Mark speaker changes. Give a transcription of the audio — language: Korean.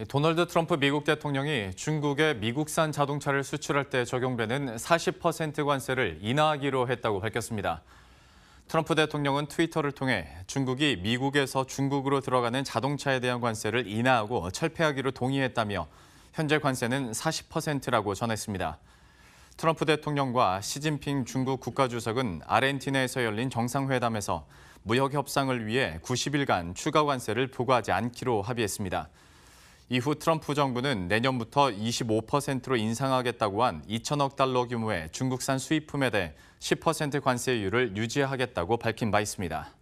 Speaker 1: 예, 도널드 트럼프 미국 대통령이 중국의 미국산 자동차를 수출할 때 적용되는 40% 관세를 인하하기로 했다고 밝혔습니다. 트럼프 대통령은 트위터를 통해 중국이 미국에서 중국으로 들어가는 자동차에 대한 관세를 인하하고 철폐하기로 동의했다며 현재 관세는 40%라고 전했습니다. 트럼프 대통령과 시진핑 중국 국가주석은 아르헨티나에서 열린 정상회담에서 무역 협상을 위해 90일간 추가 관세를 부과하지 않기로 합의했습니다. 이후 트럼프 정부는 내년부터 25%로 인상하겠다고 한 2천억 달러 규모의 중국산 수입품에 대해 10% 관세율을 유지하겠다고 밝힌 바 있습니다.